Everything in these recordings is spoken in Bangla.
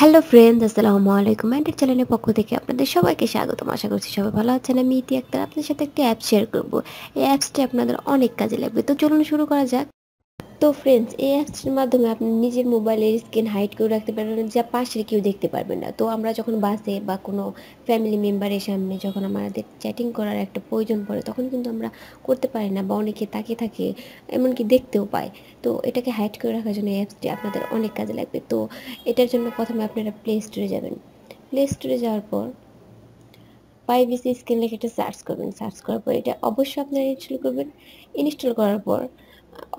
হ্যালো ফ্রেন্ড আসসালামু আলাইকুম অ্যান্ডের চ্যানেলের পক্ষ থেকে আপনাদের সবাইকে স্বাগতম আশা করছি সবাই ভালো আছেন আমি ইতি আক্তার আপনাদের সাথে একটি অ্যাপ শেয়ার করব এই অ্যাপসটি আপনাদের অনেক কাজে লাগবে তো চলুন শুরু করা যাক তো ফ্রেন্ডস এই অ্যাপসটির মাধ্যমে আপনি নিজের মোবাইলের স্ক্রিন হাইড করে রাখতে পারবেন যা পাশের কেউ দেখতে পারবে না তো আমরা যখন বাসে বা কোনো ফ্যামিলি মেম্বারের সামনে যখন আমাদের চ্যাটিং করার একটা প্রয়োজন পড়ে তখন কিন্তু আমরা করতে পারি না বা অনেকে তাকে থাকে এমনকি দেখতেও পায় তো এটাকে হাইড করে রাখার জন্য এই অ্যাপসটি আপনাদের অনেক কাজে লাগবে তো এটার জন্য প্রথমে আপনারা প্লে স্টোরে যাবেন প্লে স্টোরে যাওয়ার পর পাইভিসি স্ক্রিন লেখা একটা সার্চ করবেন সার্চ করার পর এটা অবশ্যই আপনারা ইনস্টল করবেন ইনস্টল করার পর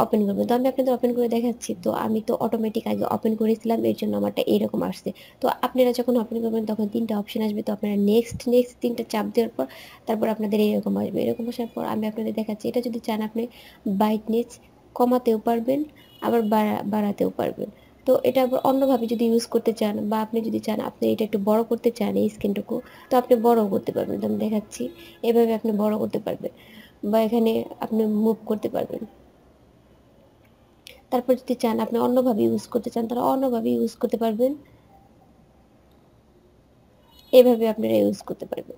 ওপেন করবো তো আমি আপনাদের ওপেন করে দেখাচ্ছি তো আমি তো অটোমেটিক আগে ওপেন করেছিলাম এর জন্য আমারটা এরকম আসছে তো আপনারা যখন ওপেন করবেন তখন তিনটা অপশন আসবে তো আপনারা নেক্সট নেক্সট তিনটা চাপ দেওয়ার পর তারপর আপনাদের এরকম আসবে এরকম আসার পর আমি আপনাদের দেখাচ্ছি এটা যদি চান আপনি বাইটনেস কমাতেও পারবেন আবার বাড়াতেও পারবেন তো এটা আবার অন্যভাবে যদি ইউজ করতে চান বা আপনি যদি চান আপনি এটা একটু বড় করতে চান এই স্ক্রিনটুকু তো আপনি বড় করতে পারবেন তো আমি দেখাচ্ছি এভাবে আপনি বড় করতে পারবেন বা এখানে আপনি মুভ করতে পারবেন তারপর যদি চান আপনি অন্যভাবে ইউজ করতে চান তাহলে অন্যভাবে ইউজ করতে পারবেন এভাবে আপনারা ইউজ করতে পারবেন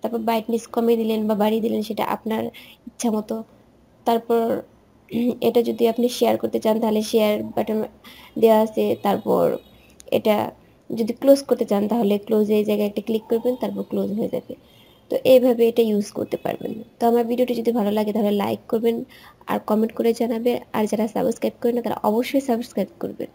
তারপর ব্রাইটনেস কমিয়ে দিলেন বা বাড়িয়ে দিলেন সেটা আপনার ইচ্ছা মতো তারপর এটা যদি আপনি শেয়ার করতে চান তাহলে শেয়ার বাটন দেওয়া আছে তারপর এটা যদি ক্লোজ করতে চান তাহলে ক্লোজ এই জায়গায় একটা ক্লিক করবেন তারপর ক্লোজ হয়ে যাবে তো এইভাবে এটা ইউজ করতে পারবেন তো আমার ভিডিওটি যদি ভালো লাগে তাহলে লাইক করবেন আর কমেন্ট করে জানাবেন আর যারা সাবস্ক্রাইব করেন তারা অবশ্যই সাবস্ক্রাইব করবেন